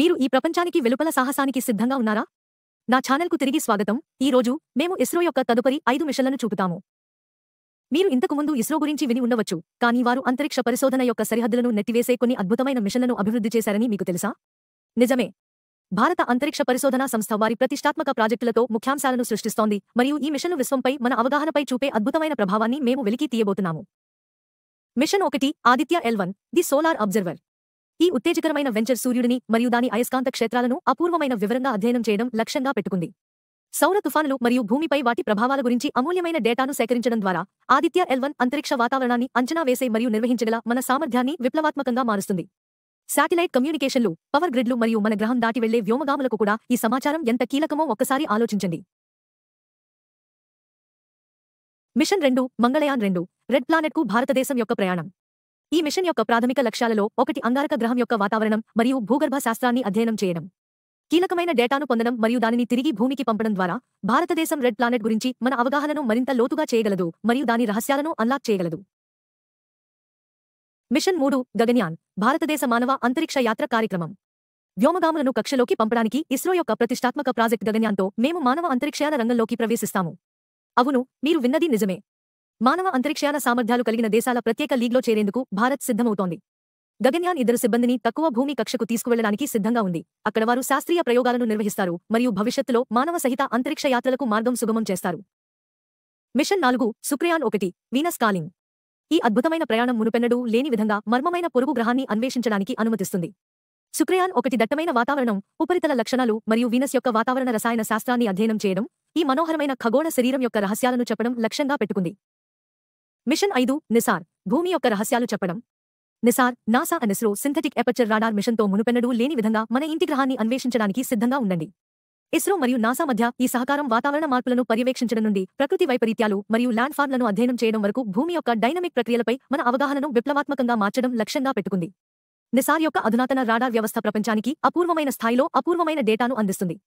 మీరు ఈ ప్రపంచానికి వెలుపల సాహసానికి సిద్ధంగా ఉన్నారా నా ఛానల్కు తిరిగి స్వాగతం ఈ రోజు మేము ఇస్రో యొక్క తదుపరి ఐదు మిషన్లను చూపుతాము మీరు ఇంతకుముందు ఇస్రో గురించి విని ఉండవచ్చు కానీ వారు అంతరిక్ష పరిశోధన యొక్క సరిహద్దులను నెట్టివేసే కొన్ని అద్భుతమైన మిషన్లను అభివృద్ధి చేశారని మీకు తెలుసా నిజమే భారత అంతరిక్ష పరిశోధన సంస్థ వారి ప్రతిష్టాత్మక ప్రాజెక్టులతో ముఖ్యాంశాలను సృష్టిస్తోంది మరియు ఈ మిషన్లు విశ్వంపై మన అవగాహనపై చూపే అద్భుతమైన ప్రభావాన్ని మేము వెలికి తీయబోతున్నాము మిషన్ ఒకటి Aditya L one the solar observer ఈ ఉత్తేజకరమైన వెంచర్ సూర్యుడిని మరియు దాని అయస్కాంత క్షేత్రాలను అపూర్వమైన వివరంగా అధ్యయనం చేయడం లక్ష్యంగా పెట్టుకుంది సౌర తుఫానులు మరియు భూమిపై వాటి ప్రభావాల గురించి అమూల్యమైన డేటాను సేకరించడం ద్వారా ఆదిత్య ఎల్వన్ అంతరిక్ష వాతావరణాన్ని అంచనా వేసే మరియు నిర్వహించగల మన సామర్థ్యాన్ని విప్లవాత్మకంగా మారుస్తుంది శాటిలైట్ కమ్యూనికేషన్లు పవర్ గ్రిడ్లు మరియు మన గ్రహం దాటి వెళ్లే వ్యోమగాములకు కూడా ఈ సమాచారం ఎంత కీలకమో ఒక్కసారి ఆలోచించండి మిషన్ రెండు మంగళయాన్ రెండు రెడ్ ప్లానెట్కు భారతదేశం యొక్క ప్రయాణం ఈ మిషన్ యొక్క ప్రాథమిక లక్ష్యాలలో ఒకటి అంగారక గ్రహం యొక్క వాతావరణం మరియు భూగర్భ శాస్త్రాన్ని అధ్యయనం చేయడం కీలకమైన డేటాను పొందడం మరియు దానిని తిరిగి భూమికి పంపడం ద్వారా భారతదేశం రెడ్ ప్లానెట్ గురించి మన అవగాహనను మరింత లోతుగా చేయగలదు మరియు దాని రహస్యాలను అన్లాక్ చేయగలదు మిషన్ మూడు గగన్యాన్ భారతదేశ మానవ అంతరిక్ష యాత్ర కార్యక్రమం వ్యోమగాములను కక్షలోకి పంపడానికి ఇస్రో యొక్క ప్రతిష్టాత్మక ప్రాజెక్ట్ గగన్యాన్తో మేము మానవ అంతరిక్షయాన రంగంలోకి ప్రవేశిస్తాము అవును మీరు విన్నది నిజమే మానవ అంతరిక్షయాన సామర్థ్యాలు కలిగిన దేశాల ప్రత్యేక లీగ్లో చేరేందుకు భారత్ సిద్ధమవుతోంది గగన్యాన్ ఇద్దరు సిబ్బందిని తక్కువ భూమి కక్షకు తీసుకువెళ్లడానికి సిద్ధంగా ఉంది అక్కడ వారు శాస్త్రీయ ప్రయోగాలను నిర్వహిస్తారు మరియు భవిష్యత్తులో మానవ సహిత అంతరిక్ష యాత్రలకు మార్గం సుగమం చేస్తారు మిషన్ నాలుగు సుక్రయాన్ ఒకటి వీనస్ కాలింగ్ ఈ అద్భుతమైన ప్రయాణం మునుపెన్నడూ లేని విధంగా మర్మమైన పొరుగు గ్రహాన్ని అన్వేషించడానికి అనుమతిస్తుంది సుక్రయాన్ ఒకటి దట్టమైన వాతావరణం ఉపరితల లక్షణాలు మరియు వీనస్ యొక్క వాతావరణ రసాయన శాస్త్రాన్ని అధ్యయనం చేయడం ఈ మనోహరమైన ఖగోళ శరీరం యొక్క రహస్యాలను చెప్పడం లక్ష్యంగా పెట్టుకుంది మిషన్ ఐదు నిసార్ భూమి యొక్క రహస్యాలు చెప్పడం నిసార్ నాసా అనిస్రో సింథటిక్ ఎపర్చర్ రాడార్ మిషన్తో మునుపెన్నడూ లేని విధంగా మన ఇంటి గ్రహాన్ని అన్వేషించడానికి సిద్ధంగా ఉండండి ఇస్రో మరియు నాసా మధ్య ఈ సహకారం వాతావరణ మార్పులను పర్యవేక్షించడం నుండి ప్రకృతి వైపరీత్యాలు మరియు ల్యాండ్ ఫార్మ్లను అధ్యయనం చేయడం వరకు భూమి యొక్క డైనమిక్ ప్రక్రియలపై మన అవగాహనను విప్లవాత్మకంగా మార్చడం లక్ష్యంగా పెట్టుకుంది నిసార్ యొక్క అధునాతన రాడార్ వ్యవస్థ ప్రపంచానికి అపూర్వమైన స్థాయిలో అపూర్వమైన డేటాను అందిస్తుంది